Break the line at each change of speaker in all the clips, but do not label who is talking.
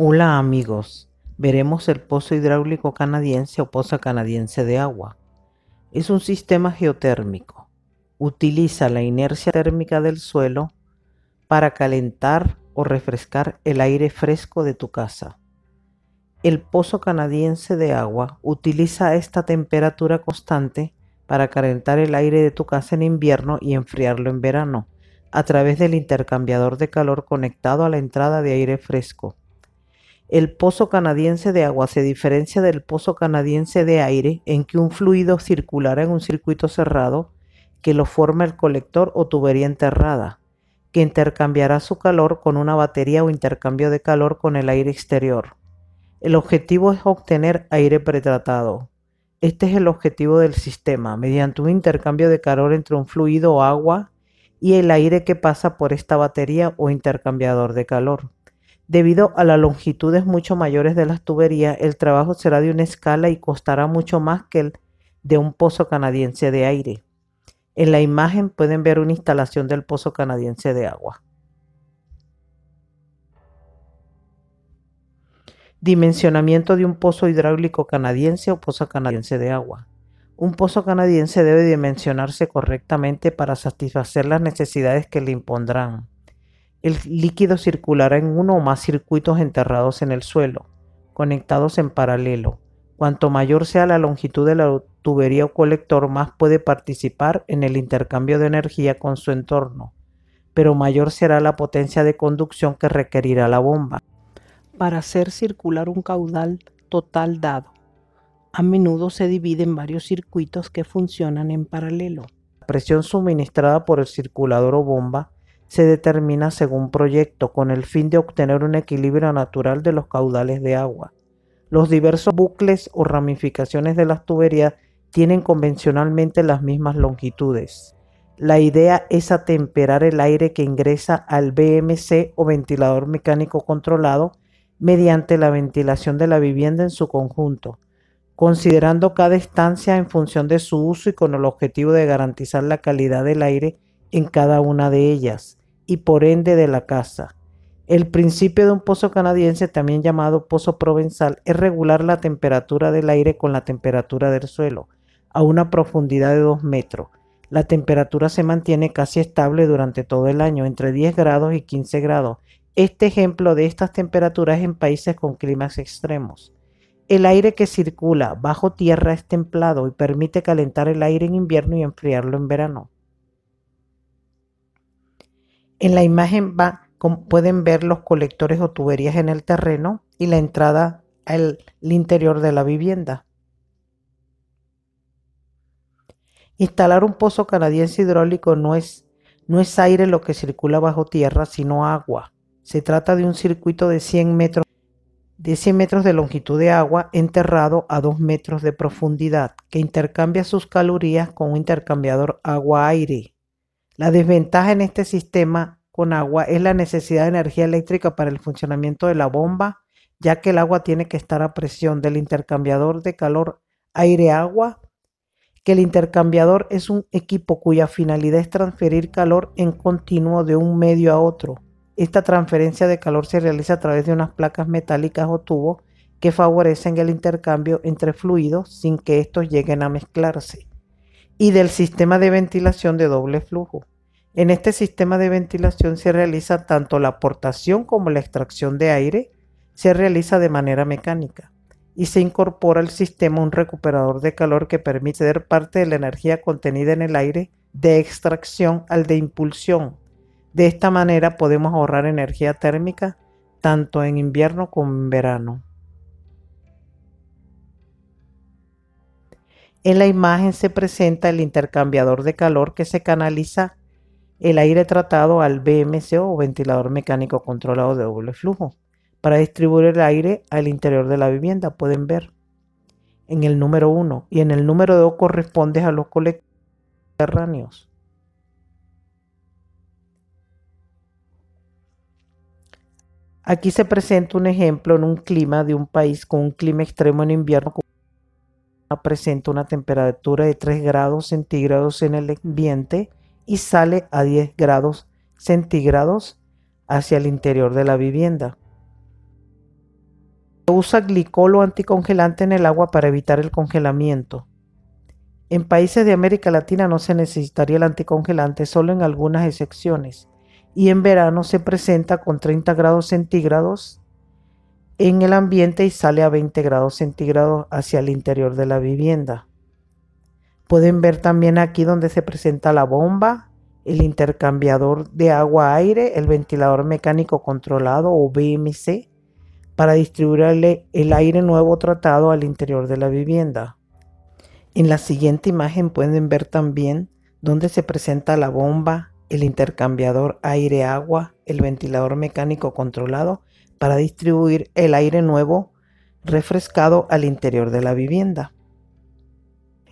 Hola amigos, veremos el pozo hidráulico canadiense o poza canadiense de agua. Es un sistema geotérmico. Utiliza la inercia térmica del suelo para calentar o refrescar el aire fresco de tu casa. El pozo canadiense de agua utiliza esta temperatura constante para calentar el aire de tu casa en invierno y enfriarlo en verano, a través del intercambiador de calor conectado a la entrada de aire fresco. El pozo canadiense de agua se diferencia del pozo canadiense de aire en que un fluido circulará en un circuito cerrado que lo forma el colector o tubería enterrada, que intercambiará su calor con una batería o intercambio de calor con el aire exterior. El objetivo es obtener aire pretratado. Este es el objetivo del sistema, mediante un intercambio de calor entre un fluido o agua y el aire que pasa por esta batería o intercambiador de calor. Debido a las longitudes mucho mayores de las tuberías, el trabajo será de una escala y costará mucho más que el de un pozo canadiense de aire. En la imagen pueden ver una instalación del pozo canadiense de agua. Dimensionamiento de un pozo hidráulico canadiense o pozo canadiense de agua. Un pozo canadiense debe dimensionarse correctamente para satisfacer las necesidades que le impondrán. El líquido circulará en uno o más circuitos enterrados en el suelo, conectados en paralelo. Cuanto mayor sea la longitud de la tubería o colector, más puede participar en el intercambio de energía con su entorno, pero mayor será la potencia de conducción que requerirá la bomba. Para hacer circular un caudal total dado, a menudo se divide en varios circuitos que funcionan en paralelo. La presión suministrada por el circulador o bomba se determina según proyecto con el fin de obtener un equilibrio natural de los caudales de agua. Los diversos bucles o ramificaciones de las tuberías tienen convencionalmente las mismas longitudes. La idea es atemperar el aire que ingresa al BMC o ventilador mecánico controlado mediante la ventilación de la vivienda en su conjunto, considerando cada estancia en función de su uso y con el objetivo de garantizar la calidad del aire en cada una de ellas y por ende de la casa. El principio de un pozo canadiense, también llamado pozo provenzal, es regular la temperatura del aire con la temperatura del suelo, a una profundidad de 2 metros. La temperatura se mantiene casi estable durante todo el año, entre 10 grados y 15 grados. Este ejemplo de estas temperaturas en países con climas extremos. El aire que circula bajo tierra es templado y permite calentar el aire en invierno y enfriarlo en verano. En la imagen va, pueden ver los colectores o tuberías en el terreno y la entrada al interior de la vivienda. Instalar un pozo canadiense hidráulico no es, aire lo que circula bajo tierra, sino agua. Se trata de un circuito de 100 metros de 100 metros de longitud de agua enterrado a 2 metros de profundidad, que intercambia sus calorías con un intercambiador agua-aire. La desventaja en este sistema con agua es la necesidad de energía eléctrica para el funcionamiento de la bomba, ya que el agua tiene que estar a presión del intercambiador de calor aire-agua, que el intercambiador es un equipo cuya finalidad es transferir calor en continuo de un medio a otro. Esta transferencia de calor se realiza a través de unas placas metálicas o tubos que favorecen el intercambio entre fluidos sin que estos lleguen a mezclarse y del sistema de ventilación de doble flujo. En este sistema de ventilación se realiza tanto la aportación como la extracción de aire, se realiza de manera mecánica y se incorpora al sistema un recuperador de calor que permite dar parte de la energía contenida en el aire de extracción al de impulsión. De esta manera podemos ahorrar energía térmica tanto en invierno como en verano. En la imagen se presenta el intercambiador de calor que se canaliza el aire tratado al BMCO o ventilador mecánico controlado de doble flujo para distribuir el aire al interior de la vivienda, pueden ver en el número 1 y en el número 2 corresponde a los colectores subterráneos. Aquí se presenta un ejemplo en un clima de un país con un clima extremo en invierno presenta una temperatura de 3 grados centígrados en el ambiente y sale a 10 grados centígrados hacia el interior de la vivienda. Se Usa glicol o anticongelante en el agua para evitar el congelamiento. En países de América Latina no se necesitaría el anticongelante, solo en algunas excepciones, y en verano se presenta con 30 grados centígrados en el ambiente y sale a 20 grados centígrados hacia el interior de la vivienda. Pueden ver también aquí donde se presenta la bomba, el intercambiador de agua-aire, el ventilador mecánico controlado o BMC para distribuirle el aire nuevo tratado al interior de la vivienda. En la siguiente imagen pueden ver también donde se presenta la bomba, el intercambiador aire-agua, el ventilador mecánico controlado para distribuir el aire nuevo refrescado al interior de la vivienda.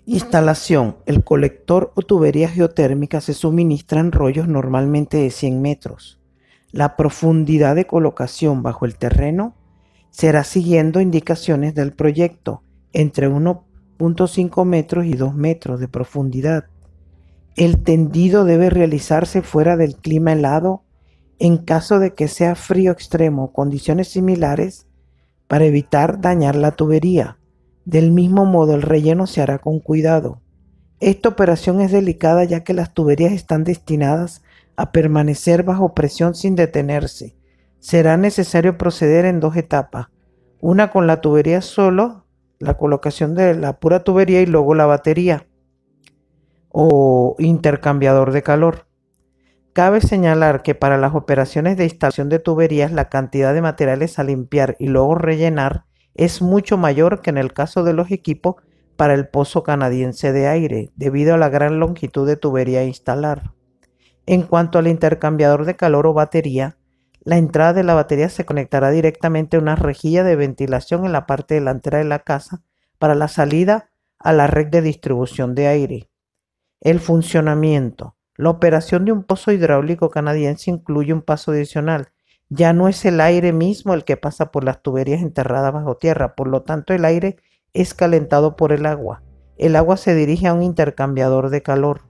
Instalación. El colector o tubería geotérmica se suministra en rollos normalmente de 100 metros. La profundidad de colocación bajo el terreno será siguiendo indicaciones del proyecto, entre 1.5 metros y 2 metros de profundidad. El tendido debe realizarse fuera del clima helado en caso de que sea frío extremo o condiciones similares para evitar dañar la tubería. Del mismo modo, el relleno se hará con cuidado. Esta operación es delicada ya que las tuberías están destinadas a permanecer bajo presión sin detenerse. Será necesario proceder en dos etapas, una con la tubería solo, la colocación de la pura tubería y luego la batería o intercambiador de calor. Cabe señalar que para las operaciones de instalación de tuberías la cantidad de materiales a limpiar y luego rellenar es mucho mayor que en el caso de los equipos para el pozo canadiense de aire, debido a la gran longitud de tubería a instalar. En cuanto al intercambiador de calor o batería, la entrada de la batería se conectará directamente a una rejilla de ventilación en la parte delantera de la casa para la salida a la red de distribución de aire. El funcionamiento. La operación de un pozo hidráulico canadiense incluye un paso adicional. Ya no es el aire mismo el que pasa por las tuberías enterradas bajo tierra, por lo tanto el aire es calentado por el agua. El agua se dirige a un intercambiador de calor.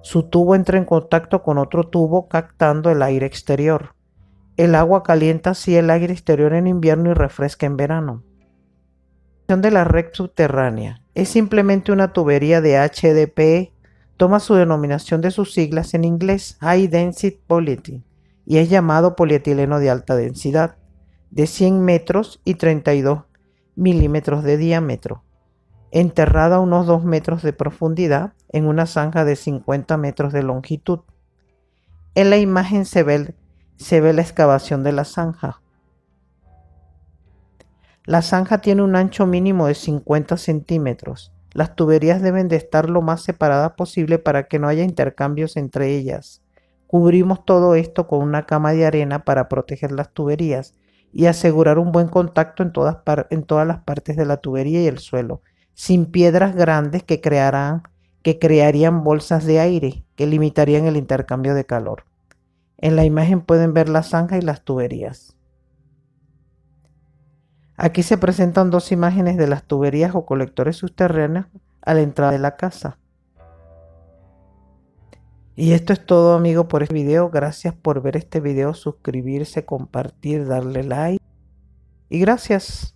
Su tubo entra en contacto con otro tubo captando el aire exterior. El agua calienta así el aire exterior en invierno y refresca en verano. De la red subterránea es simplemente una tubería de HDPE toma su denominación de sus siglas en inglés High Density Polyethylene y es llamado polietileno de alta densidad, de 100 metros y 32 milímetros de diámetro, enterrada a unos 2 metros de profundidad en una zanja de 50 metros de longitud. En la imagen se ve, se ve la excavación de la zanja. La zanja tiene un ancho mínimo de 50 centímetros las tuberías deben de estar lo más separadas posible para que no haya intercambios entre ellas. Cubrimos todo esto con una cama de arena para proteger las tuberías y asegurar un buen contacto en todas, las partes de la tubería y el suelo, sin piedras grandes que, crearán, que crearían bolsas de aire que limitarían el intercambio de calor. En la imagen pueden ver la zanja y las tuberías. Aquí se presentan dos imágenes de las tuberías o colectores subterráneos a la entrada de la casa. Y esto es todo amigos por este video. Gracias por ver este video, suscribirse, compartir, darle like. Y gracias.